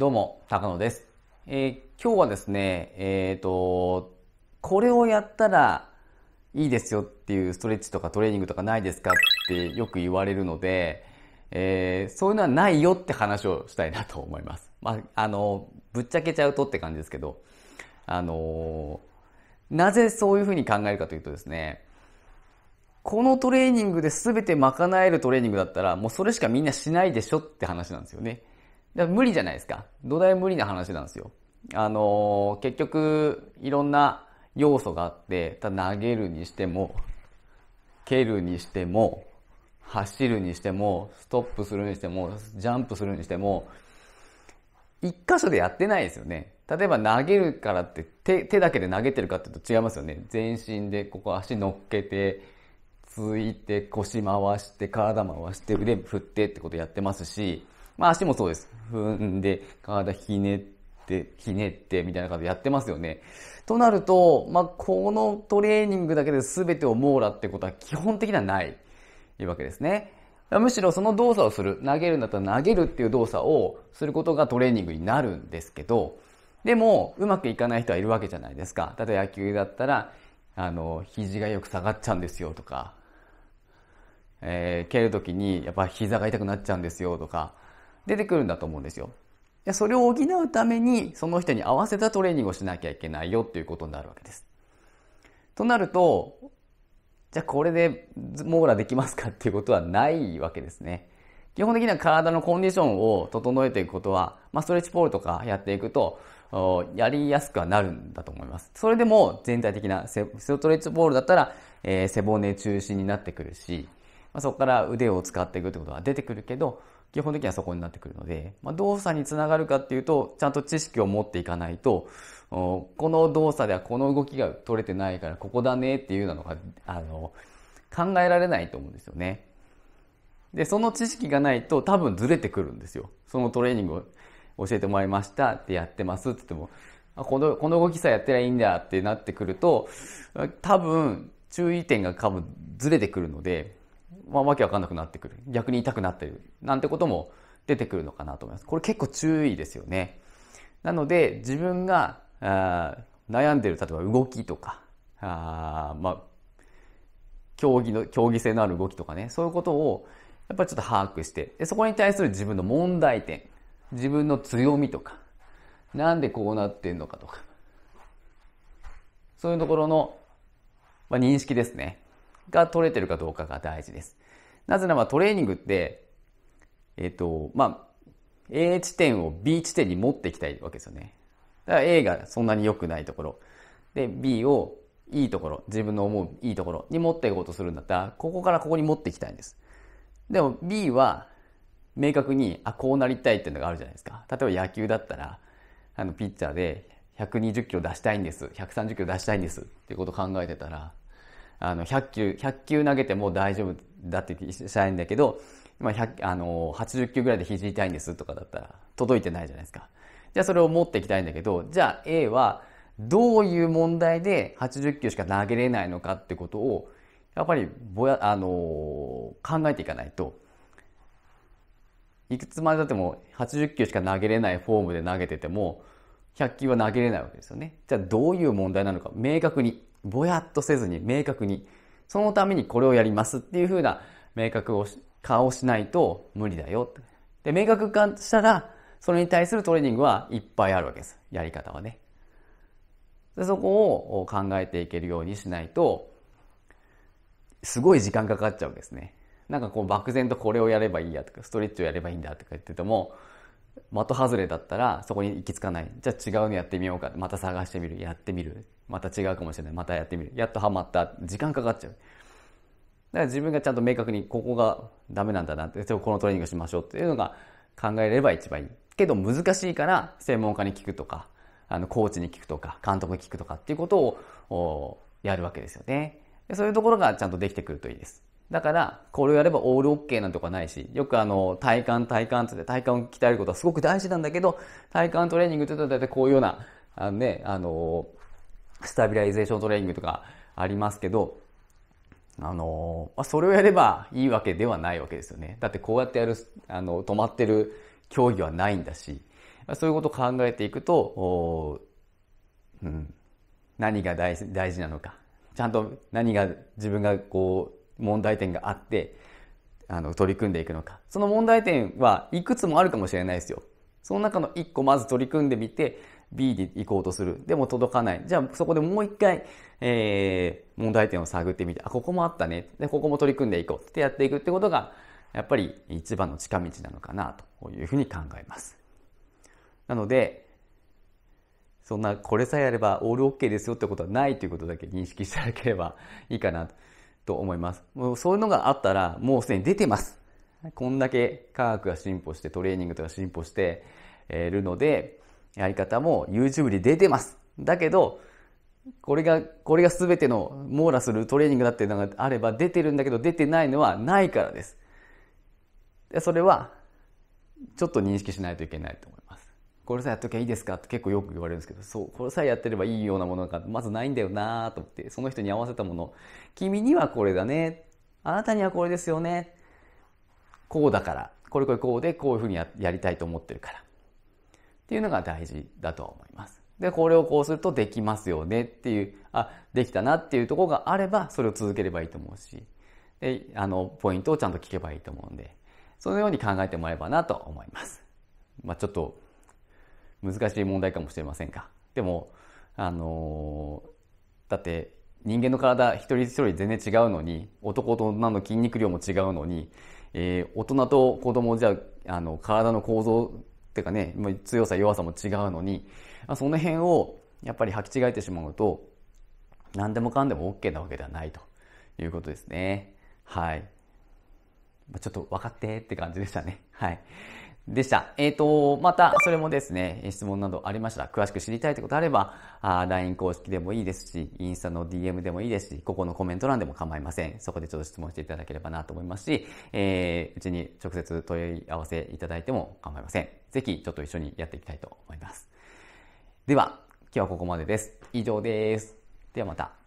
どうも、高野です。えー、今日はですね、えっ、ー、と、これをやったらいいですよっていうストレッチとかトレーニングとかないですかってよく言われるので、えー、そういうのはないよって話をしたいなと思います。まあ、あの、ぶっちゃけちゃうとって感じですけど、あのなぜそういうふうに考えるかというとですね、このトレーニングで全て賄えるトレーニングだったら、もうそれしかみんなしないでしょって話なんですよね。だ無理じゃないですか。土台無理な話なんですよ。あのー、結局、いろんな要素があって、た投げるにしても、蹴るにしても、走るにしても、ストップするにしても、ジャンプするにしても、一箇所でやってないですよね。例えば投げるからって手、手だけで投げてるかっていうと違いますよね。全身でここ足乗っけて、ついて、腰回して、体回して、腕振ってってことやってますし、まあ足もそうです。踏んで、体ひねって、ひねって、みたいな感じでやってますよね。となると、まあこのトレーニングだけで全てを網羅ってことは基本的にはない、いうわけですね。むしろその動作をする、投げるんだったら投げるっていう動作をすることがトレーニングになるんですけど、でも、うまくいかない人はいるわけじゃないですか。例えば野球だったら、あの、肘がよく下がっちゃうんですよとか、えー、蹴るときにやっぱ膝が痛くなっちゃうんですよとか、出てくるんだと思うんですよ。それを補うためにその人に合わせたトレーニングをしなきゃいけないよっていうことになるわけです。となるとじゃあこれで網羅できますかっていうことはないわけですね。基本的には体のコンディションを整えていくことは、まあ、ストレッチポールとかやっていくとやりやすくはなるんだと思います。それでも全体的なストレッチポールだったら、えー、背骨中心になってくるし、まあ、そこから腕を使っていくってことは出てくるけど基本的にはそこになってくるので、まあ、動作につながるかっていうと、ちゃんと知識を持っていかないと、この動作ではこの動きが取れてないから、ここだねっていうのが、あの、考えられないと思うんですよね。で、その知識がないと多分ずれてくるんですよ。そのトレーニングを教えてもらいましたってやってますって言っても、あこのこの動きさえやってりゃいいんだってなってくると、多分注意点が多分ずれてくるので、まあ、わけわかんなくなってくる。逆に痛くなってる。なんてことも出てくるのかなと思います。これ結構注意ですよね。なので、自分があ悩んでる、例えば動きとか、あまあ、競技の、競技性のある動きとかね、そういうことを、やっぱりちょっと把握して、でそこに対する自分の問題点、自分の強みとか、なんでこうなってんのかとか、そういうところの、まあ、認識ですね。が取れてるかどうかが大事です。なぜならトレーニングって、えっ、ー、と、まあ、A 地点を B 地点に持っていきたいわけですよね。だから A がそんなに良くないところ、で、B をいいところ、自分の思ういいところに持っていこうとするんだったら、ここからここに持っていきたいんです。でも B は明確に、あ、こうなりたいっていうのがあるじゃないですか。例えば野球だったら、あの、ピッチャーで120キロ出したいんです。130キロ出したいんです。っていうことを考えてたら、あの、100球、100球投げても大丈夫だってしたいんだけど、今100、あの、80球ぐらいで肘痛いんですとかだったら、届いてないじゃないですか。じゃあそれを持っていきたいんだけど、じゃあ A は、どういう問題で80球しか投げれないのかってことを、やっぱりぼや、あの考えていかないと、いくつまでたっても80球しか投げれないフォームで投げてても、100球は投げれないわけですよね。じゃあどういう問題なのか、明確にぼやっとせずに明確に、そのためにこれをやりますっていうふうな明確を化をしないと無理だよ。で、明確化したら、それに対するトレーニングはいっぱいあるわけです。やり方はね。でそこを考えていけるようにしないと、すごい時間かかっちゃうんですね。なんかこう漠然とこれをやればいいやとか、ストレッチをやればいいんだとか言ってても、的外れだったらそこに行き着かないじゃあ違うのやってみようかまた探してみるやってみるまた違うかもしれないまたやってみるやっとハマった時間かかっちゃうだから自分がちゃんと明確にここがダメなんだなってこのトレーニングしましょうっていうのが考えれば一番いいけど難しいから専門家に聞くとかあのコーチに聞くとか監督に聞くとかっていうことをやるわけですよねそういうところがちゃんとできてくるといいですだから、これをやればオールオッケーなんてことかないし、よくあの、体幹、体幹って体幹を鍛えることはすごく大事なんだけど、体幹トレーニングって言ったら大体こういうような、あのね、あの、スタビライゼーショントレーニングとかありますけど、あの、それをやればいいわけではないわけですよね。だってこうやってやる、あの、止まってる競技はないんだし、そういうことを考えていくと、うん、何が大事なのか、ちゃんと何が自分がこう、問題点があって、あの、取り組んでいくのか。その問題点はいくつもあるかもしれないですよ。その中の1個まず取り組んでみて、B に行こうとする。でも届かない。じゃあそこでもう一回、えー、問題点を探ってみて、あ、ここもあったね。で、ここも取り組んでいこうってやっていくってことが、やっぱり一番の近道なのかなというふうに考えます。なので、そんなこれさえあればオール OK ですよってことはないということだけ認識していただければいいかなと。と思います。もうそういうのがあったら、もうすでに出てます。こんだけ科学が進歩して、トレーニングとか進歩してるので、やり方も YouTube に出てます。だけど、これが、これが全ての網羅するトレーニングだっていうのがあれば出てるんだけど、出てないのはないからです。それは、ちょっと認識しないといけないと思います。これさえやっときゃいいですかって結構よく言われるんですけどそうこれさえやってればいいようなものがまずないんだよなと思ってその人に合わせたもの君にはこれだねあなたにはこれですよねこうだからこれこれこうでこういうふうにやりたいと思ってるからっていうのが大事だとは思います。でこれをこうするとできますよねっていうあできたなっていうとこがあればそれを続ければいいと思うしであのポイントをちゃんと聞けばいいと思うんでそのように考えてもらえばなと思います。まあ、ちょっと難しい問題かもしれませんかでもあのだって人間の体一人一人全然違うのに男と女の筋肉量も違うのに、えー、大人と子供じゃあの体の構造っていうかね強さ弱さも違うのにその辺をやっぱり履き違えてしまうと何でもかんでも OK なわけではないということですねはいちょっと分かってって感じでしたねはいでした。えっ、ー、と、また、それもですね、質問などありましたら、詳しく知りたいということあれば、LINE 公式でもいいですし、インスタの DM でもいいですし、ここのコメント欄でも構いません。そこでちょっと質問していただければなと思いますし、えー、うちに直接問い合わせいただいても構いません。ぜひ、ちょっと一緒にやっていきたいと思います。では、今日はここまでです。以上です。ではまた。